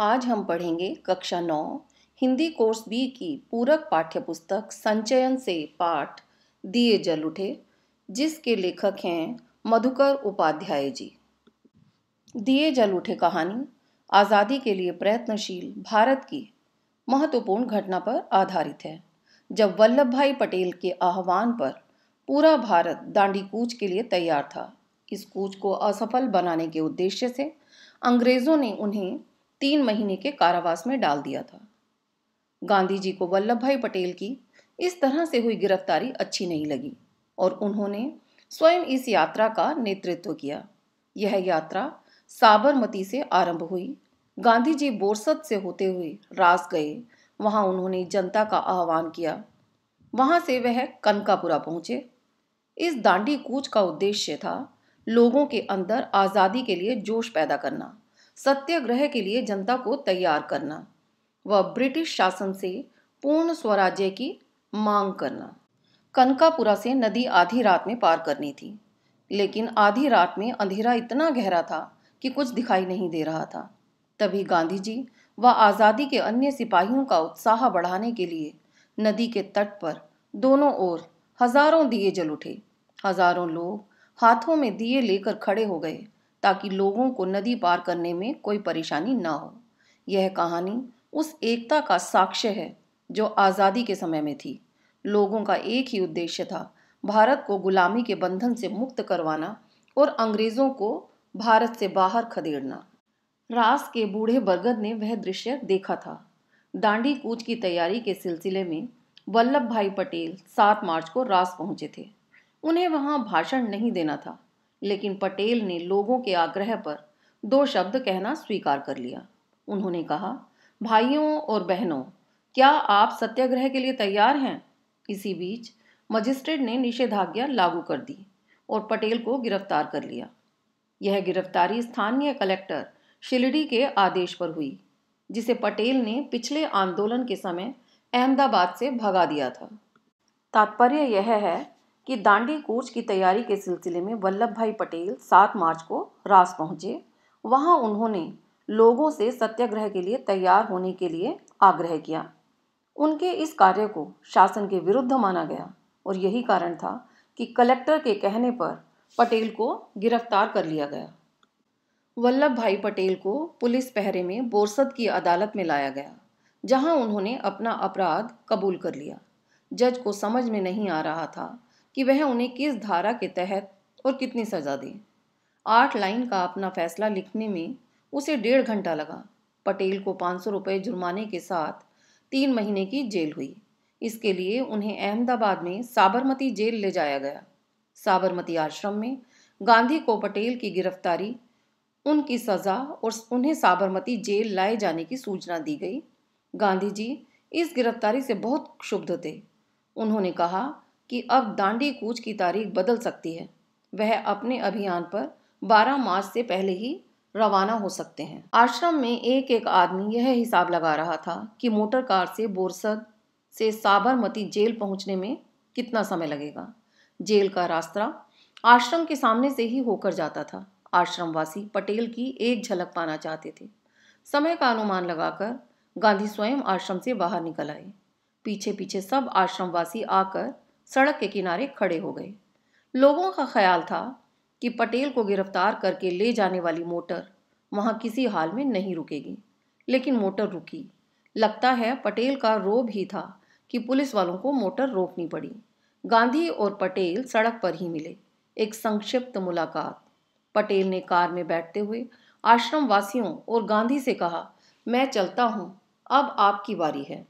आज हम पढ़ेंगे कक्षा नौ हिंदी कोर्स बी की पूरक पाठ्यपुस्तक संचयन से पाठ दिए जल उठे जिसके लेखक हैं मधुकर उपाध्याय जी दिए जल उठे कहानी आज़ादी के लिए प्रयत्नशील भारत की महत्वपूर्ण घटना पर आधारित है जब वल्लभ भाई पटेल के आह्वान पर पूरा भारत दांडी कूच के लिए तैयार था इस कूच को असफल बनाने के उद्देश्य से अंग्रेज़ों ने उन्हें तीन महीने के कारावास में डाल दिया था गांधी जी को वल्लभ भाई पटेल की इस तरह से हुई गिरफ्तारी अच्छी नहीं लगी और उन्होंने स्वयं इस यात्रा का नेतृत्व किया यह यात्रा साबरमती से आरंभ हुई गांधी जी बोरसद से होते हुए रास गए वहां उन्होंने जनता का आह्वान किया वहां से वह कनकापुरा पहुंचे इस दांडी कूच का उद्देश्य था लोगों के अंदर आज़ादी के लिए जोश पैदा करना सत्याग्रह के लिए जनता को तैयार करना व ब्रिटिश शासन से पूर्ण स्वराज्य की मांग करना कनकापुरा से नदी आधी रात में पार करनी थी लेकिन आधी रात में अंधेरा इतना गहरा था कि कुछ दिखाई नहीं दे रहा था तभी गांधी जी व आज़ादी के अन्य सिपाहियों का उत्साह बढ़ाने के लिए नदी के तट पर दोनों ओर हजारों दिए जल उठे हजारों लोग हाथों में दिए लेकर खड़े हो गए ताकि लोगों को नदी पार करने में कोई परेशानी ना हो यह कहानी उस एकता का साक्ष्य है जो आज़ादी के समय में थी लोगों का एक ही उद्देश्य था भारत को गुलामी के बंधन से मुक्त करवाना और अंग्रेज़ों को भारत से बाहर खदेड़ना रास के बूढ़े बरगद ने वह दृश्य देखा था दांडी कूच की तैयारी के सिलसिले में वल्लभ भाई पटेल सात मार्च को रास पहुंचे थे उन्हें वहां भाषण नहीं देना था लेकिन पटेल ने लोगों के आग्रह पर दो शब्द कहना स्वीकार कर लिया उन्होंने कहा भाइयों और बहनों क्या आप सत्याग्रह के लिए तैयार हैं इसी बीच मजिस्ट्रेट ने निषेधाज्ञा लागू कर दी और पटेल को गिरफ्तार कर लिया यह गिरफ्तारी स्थानीय कलेक्टर शिलडी के आदेश पर हुई जिसे पटेल ने पिछले आंदोलन के समय अहमदाबाद से भगा दिया था तात्पर्य यह है कि दांडी कूच की तैयारी के सिलसिले में वल्लभ भाई पटेल सात मार्च को रास पहुंचे वहां उन्होंने लोगों से सत्याग्रह के लिए तैयार होने के लिए आग्रह किया उनके इस कार्य को शासन के विरुद्ध माना गया और यही कारण था कि कलेक्टर के कहने पर पटेल को गिरफ्तार कर लिया गया वल्लभ भाई पटेल को पुलिस पहरे में बोरसद की अदालत में लाया गया जहां उन्होंने अपना अपराध कबूल कर लिया जज को समझ में नहीं आ रहा था कि वह उन्हें किस धारा के तहत और कितनी सज़ा दी आठ लाइन का अपना फैसला लिखने में उसे डेढ़ घंटा लगा पटेल को पाँच सौ रुपये जुर्माने के साथ तीन महीने की जेल हुई इसके लिए उन्हें अहमदाबाद में साबरमती जेल ले जाया गया साबरमती आश्रम में गांधी को पटेल की गिरफ्तारी उनकी सज़ा और उन्हें साबरमती जेल लाए जाने की सूचना दी गई गांधी जी इस गिरफ्तारी से बहुत क्षुब्ध थे उन्होंने कहा कि अब दांडी कूच की तारीख बदल सकती है वह अपने अभियान पर 12 मार्च से पहले ही रवाना हो सकते हैं आश्रम में एक एक आदमी यह हिसाब लगा रहा था कि मोटर कार से बोरसद से साबरमती जेल पहुंचने में कितना समय लगेगा जेल का रास्ता आश्रम के सामने से ही होकर जाता था आश्रमवासी पटेल की एक झलक पाना चाहते थे समय का अनुमान लगाकर गांधी स्वयं आश्रम से बाहर निकल आए पीछे पीछे सब आश्रमवासी आकर सड़क के किनारे खड़े हो गए लोगों का ख्याल था कि पटेल को गिरफ्तार करके ले जाने वाली मोटर वहाँ किसी हाल में नहीं रुकेगी लेकिन मोटर रुकी लगता है पटेल का रोब ही था कि पुलिस वालों को मोटर रोकनी पड़ी गांधी और पटेल सड़क पर ही मिले एक संक्षिप्त मुलाकात पटेल ने कार में बैठते हुए आश्रम वासियों और गांधी से कहा मैं चलता हूँ अब आपकी बारी है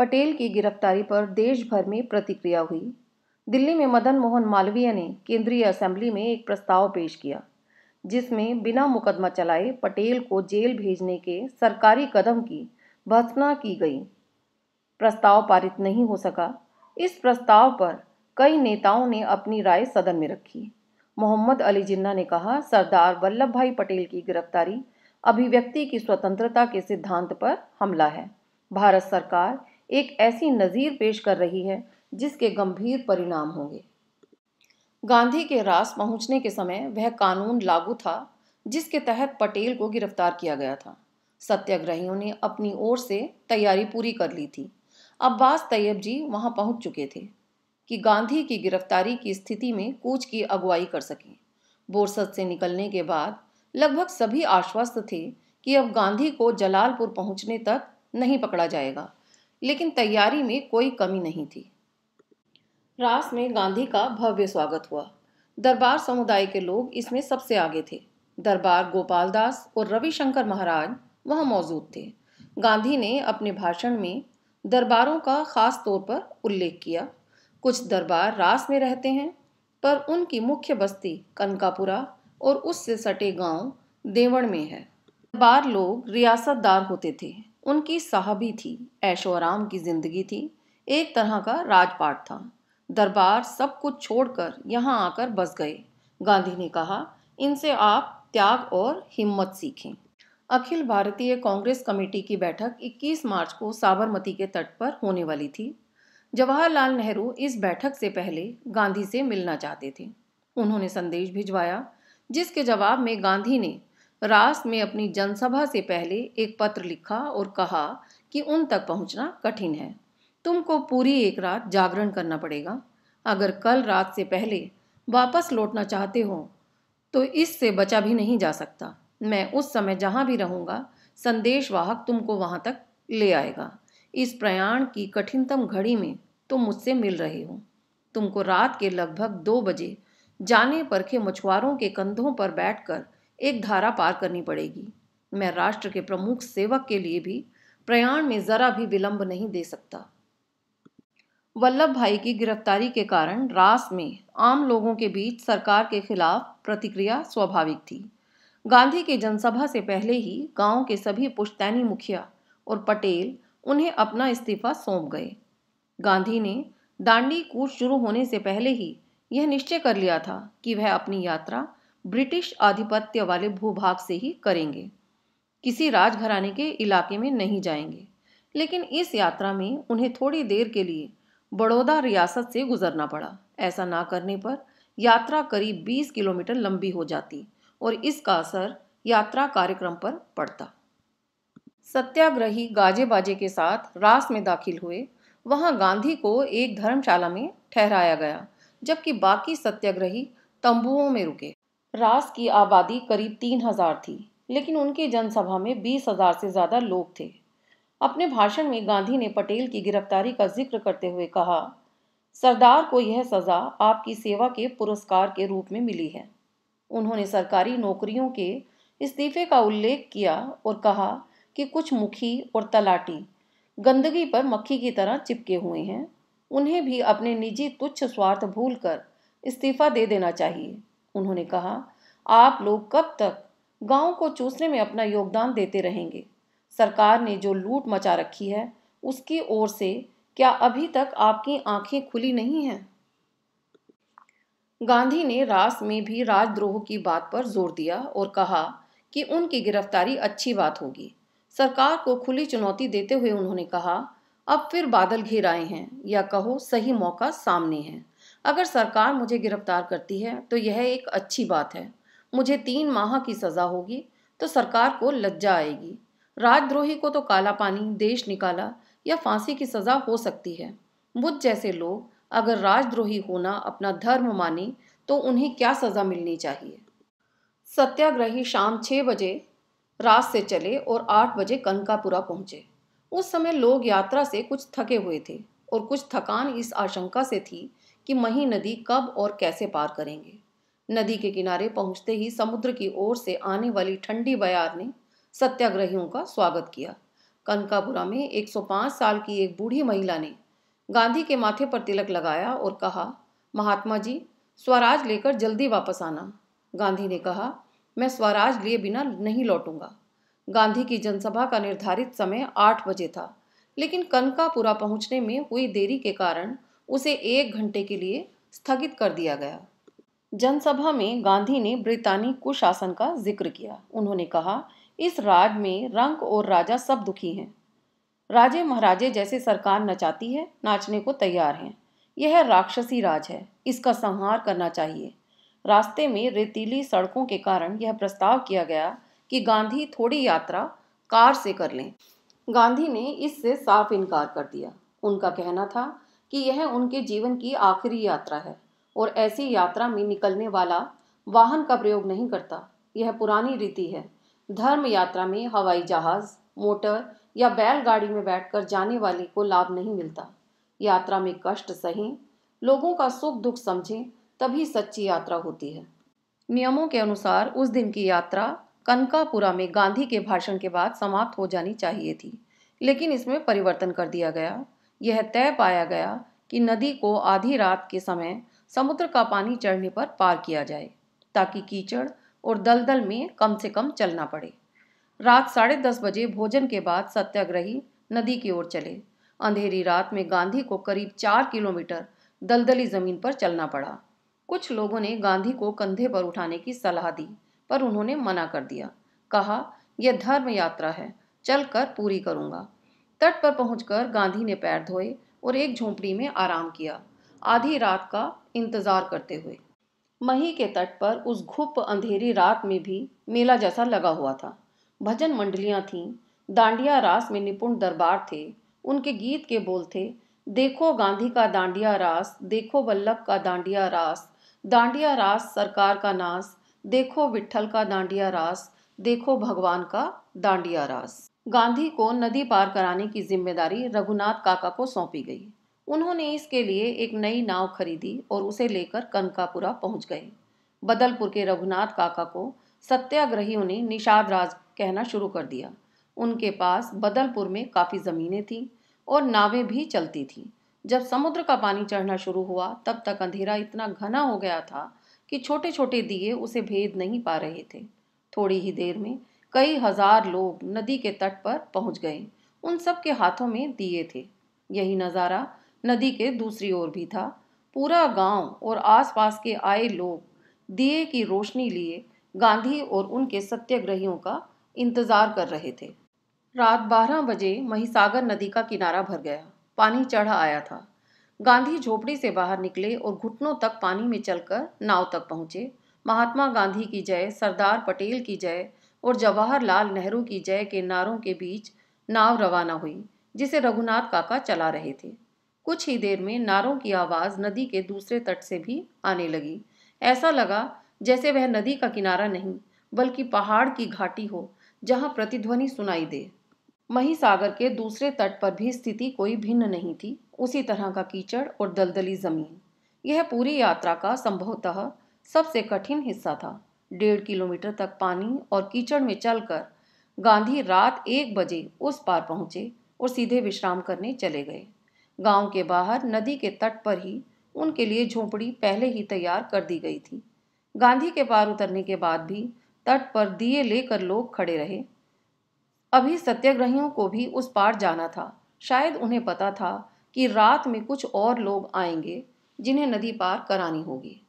पटेल की गिरफ्तारी पर देश भर में प्रतिक्रिया हुई दिल्ली में मदन मोहन मालवीय ने केंद्रीय असेंबली में एक प्रस्ताव पेश किया जिसमें बिना मुकदमा चलाए पटेल को जेल भेजने के सरकारी कदम की भत्सना की गई प्रस्ताव पारित नहीं हो सका इस प्रस्ताव पर कई नेताओं ने अपनी राय सदन में रखी मोहम्मद अली जिन्ना ने कहा सरदार वल्लभ भाई पटेल की गिरफ्तारी अभिव्यक्ति की स्वतंत्रता के सिद्धांत पर हमला है भारत सरकार एक ऐसी नज़ीर पेश कर रही है जिसके गंभीर परिणाम होंगे गांधी के रास पहुंचने के समय वह कानून लागू था जिसके तहत पटेल को गिरफ्तार किया गया था सत्याग्रहियों ने अपनी ओर से तैयारी पूरी कर ली थी अब्बास तैयब जी वहां पहुंच चुके थे कि गांधी की गिरफ्तारी की स्थिति में कूच की अगुवाई कर सकें बोरसद से निकलने के बाद लगभग सभी आश्वस्त थे कि अब गांधी को जलालपुर पहुंचने तक नहीं पकड़ा जाएगा लेकिन तैयारी में कोई कमी नहीं थी रास में गांधी का भव्य स्वागत हुआ दरबार समुदाय के लोग इसमें सबसे आगे थे दरबार गोपाल दास और रविशंकर महाराज वहां मौजूद थे गांधी ने अपने भाषण में दरबारों का खास तौर पर उल्लेख किया कुछ दरबार रास में रहते हैं पर उनकी मुख्य बस्ती कनकापुरा और उससे सटे गांव देवण में है दरबार लोग रियासतदार होते थे उनकी साहबी थी ऐशो आराम की ज़िंदगी थी एक तरह का राजपाट था दरबार सब कुछ छोड़कर यहाँ आकर बस गए गांधी ने कहा इनसे आप त्याग और हिम्मत सीखें अखिल भारतीय कांग्रेस कमेटी की बैठक 21 मार्च को साबरमती के तट पर होने वाली थी जवाहरलाल नेहरू इस बैठक से पहले गांधी से मिलना चाहते थे उन्होंने संदेश भिजवाया जिसके जवाब में गांधी ने रास में अपनी जनसभा से पहले एक पत्र लिखा और कहा कि उन तक पहुंचना कठिन है तुमको पूरी एक रात जागरण करना पड़ेगा अगर कल रात से पहले वापस लौटना चाहते हो तो इससे बचा भी नहीं जा सकता मैं उस समय जहाँ भी रहूँगा संदेशवाहक तुमको वहाँ तक ले आएगा इस प्रयाण की कठिनतम घड़ी में तुम मुझसे मिल रहे हो तुमको रात के लगभग दो बजे जाने परखे मछुआरों के कंधों पर बैठकर एक धारा पार करनी पड़ेगी मैं राष्ट्र के प्रमुख सेवक के लिए भी प्रयाण में जरा भी विलंब नहीं दे सकता वल्लभ भाई की गिरफ्तारी के कारण रास में आम लोगों के बीच सरकार के खिलाफ प्रतिक्रिया स्वाभाविक थी गांधी के जनसभा से पहले ही गांव के सभी पुश्तैनी मुखिया और पटेल उन्हें अपना इस्तीफा सौंप गए गांधी ने दांडी कूच शुरू होने से पहले ही यह निश्चय कर लिया था कि वह अपनी यात्रा ब्रिटिश आधिपत्य वाले भूभाग से ही करेंगे किसी राजघराने के इलाके में नहीं जाएंगे लेकिन इस यात्रा में उन्हें थोड़ी देर के लिए बड़ौदा रियासत से गुजरना पड़ा ऐसा ना करने पर यात्रा करीब 20 किलोमीटर लंबी हो जाती और इसका असर यात्रा कार्यक्रम पर पड़ता सत्याग्रही गाजे बाजे के साथ रास में दाखिल हुए वहां गांधी को एक धर्मशाला में ठहराया गया जबकि बाकी सत्याग्रही तंबुओं में रुके रास की आबादी करीब तीन हजार थी लेकिन उनकी जनसभा में बीस हजार से ज़्यादा लोग थे अपने भाषण में गांधी ने पटेल की गिरफ्तारी का जिक्र करते हुए कहा सरदार को यह सज़ा आपकी सेवा के पुरस्कार के रूप में मिली है उन्होंने सरकारी नौकरियों के इस्तीफे का उल्लेख किया और कहा कि कुछ मुखी और तलाटी गंदगी पर मक्खी की तरह चिपके हुए हैं उन्हें भी अपने निजी तुच्छ स्वार्थ भूलकर इस्तीफा दे देना चाहिए उन्होंने कहा आप लोग कब तक गांव को चूसने में अपना योगदान देते रहेंगे सरकार ने जो लूट मचा रखी है उसकी ओर से क्या अभी तक आपकी आंखें खुली नहीं हैं गांधी ने रास में भी राजद्रोह की बात पर जोर दिया और कहा कि उनकी गिरफ्तारी अच्छी बात होगी सरकार को खुली चुनौती देते हुए उन्होंने कहा अब फिर बादल घेर आए हैं या कहो सही मौका सामने है अगर सरकार मुझे गिरफ्तार करती है तो यह एक अच्छी बात है मुझे तीन माह की सज़ा होगी तो सरकार को लज्जा आएगी राजद्रोही को तो काला पानी देश निकाला या फांसी की सज़ा हो सकती है बुद्ध जैसे लोग अगर राजद्रोही होना अपना धर्म माने तो उन्हें क्या सज़ा मिलनी चाहिए सत्याग्रही शाम छः बजे रात से चले और आठ बजे कनकापुरा पहुंचे उस समय लोग यात्रा से कुछ थके हुए थे और कुछ थकान इस आशंका से थी कि मही नदी कब और कैसे पार करेंगे नदी के किनारे पहुंचते ही समुद्र की ओर से आने वाली ठंडी बयार ने सत्याग्रहियों का स्वागत किया कनकापुरा में 105 साल की एक बूढ़ी महिला ने गांधी के माथे पर तिलक लगाया और कहा महात्मा जी स्वराज लेकर जल्दी वापस आना गांधी ने कहा मैं स्वराज लिए बिना नहीं लौटूंगा गांधी की जनसभा का निर्धारित समय आठ बजे था लेकिन कनकापुरा पहुंचने में हुई देरी के कारण उसे एक घंटे के लिए स्थगित कर दिया गया जनसभा में गांधी ने ब्रितानी कुशासन का जिक्र किया उन्होंने कहा इस राज में रंक और राजा सब दुखी हैं राजे महाराजे जैसे सरकार नचाती है नाचने को तैयार हैं यह राक्षसी राज है इसका संहार करना चाहिए रास्ते में रेतीली सड़कों के कारण यह प्रस्ताव किया गया कि गांधी थोड़ी यात्रा कार से कर लें गांधी ने इससे साफ इनकार कर दिया उनका कहना था कि यह उनके जीवन की आखिरी यात्रा है और ऐसी यात्रा में निकलने वाला वाहन का प्रयोग नहीं करता यह पुरानी रीति है धर्म यात्रा में हवाई जहाज मोटर या बैलगाड़ी में बैठकर जाने वाले को लाभ नहीं मिलता यात्रा में कष्ट सहें लोगों का सुख दुख समझें तभी सच्ची यात्रा होती है नियमों के अनुसार उस दिन की यात्रा कनकापुरा में गांधी के भाषण के बाद समाप्त हो जानी चाहिए थी लेकिन इसमें परिवर्तन कर दिया गया यह तय पाया गया कि नदी को आधी रात के समय समुद्र का पानी चढ़ने पर पार किया जाए ताकि कीचड़ और दलदल में कम से कम चलना पड़े रात साढ़े दस बजे भोजन के बाद सत्याग्रही नदी की ओर चले अंधेरी रात में गांधी को करीब चार किलोमीटर दलदली ज़मीन पर चलना पड़ा कुछ लोगों ने गांधी को कंधे पर उठाने की सलाह दी पर उन्होंने मना कर दिया कहा यह धर्म यात्रा है चल कर पूरी करूँगा तट पर पहुंचकर गांधी ने पैर धोए और एक झोंपड़ी में आराम किया आधी रात का इंतजार करते हुए मही के तट पर उस घुप अंधेरी रात में भी मेला जैसा लगा हुआ था भजन मंडलियां थीं दांडिया रास में निपुण दरबार थे उनके गीत के बोल थे देखो गांधी का दांडिया रास देखो वल्लभ का दांडिया रास दांडिया रास सरकार का नास देखो विठल का दांडिया रास देखो भगवान का दांडिया रास गांधी को नदी पार कराने की जिम्मेदारी रघुनाथ काका को सौंपी गई उन्होंने इसके लिए एक नई नाव खरीदी और उसे लेकर कनकापुरा पहुंच गए बदलपुर के रघुनाथ काका को सत्याग्रहियों ने निषाद राज कहना शुरू कर दिया उनके पास बदलपुर में काफ़ी ज़मीनें थीं और नावें भी चलती थीं जब समुद्र का पानी चढ़ना शुरू हुआ तब तक अंधेरा इतना घना हो गया था कि छोटे छोटे दिए उसे भेद नहीं पा रहे थे थोड़ी ही देर में कई हजार लोग नदी के तट पर पहुंच गए उन सब के हाथों में दिए थे यही नज़ारा नदी के दूसरी ओर भी था पूरा गांव और आसपास के आए लोग दिए की रोशनी लिए गांधी और उनके सत्याग्रहियों का इंतजार कर रहे थे रात बारह बजे महिसागर नदी का किनारा भर गया पानी चढ़ आया था गांधी झोपड़ी से बाहर निकले और घुटनों तक पानी में चलकर नाव तक पहुंचे महात्मा गांधी की जय सरदार पटेल की जय और जवाहरलाल नेहरू की जय के नारों के बीच नाव रवाना हुई जिसे रघुनाथ काका चला रहे थे कुछ ही देर में नारों की आवाज़ नदी के दूसरे तट से भी आने लगी ऐसा लगा जैसे वह नदी का किनारा नहीं बल्कि पहाड़ की घाटी हो जहाँ प्रतिध्वनि सुनाई दे मही सागर के दूसरे तट पर भी स्थिति कोई भिन्न नहीं थी उसी तरह का कीचड़ और दलदली ज़मीन यह पूरी यात्रा का संभवतः सबसे कठिन हिस्सा था डेढ़ किलोमीटर तक पानी और कीचड़ में चलकर गांधी रात एक बजे उस पार पहुंचे और सीधे विश्राम करने चले गए गांव के बाहर नदी के तट पर ही उनके लिए झोपड़ी पहले ही तैयार कर दी गई थी गांधी के पार उतरने के बाद भी तट पर दिए लेकर लोग खड़े रहे अभी सत्याग्रहियों को भी उस पार जाना था शायद उन्हें पता था कि रात में कुछ और लोग आएंगे जिन्हें नदी पार करानी होगी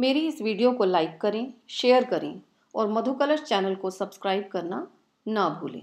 मेरी इस वीडियो को लाइक करें शेयर करें और मधुकलश चैनल को सब्सक्राइब करना ना भूलें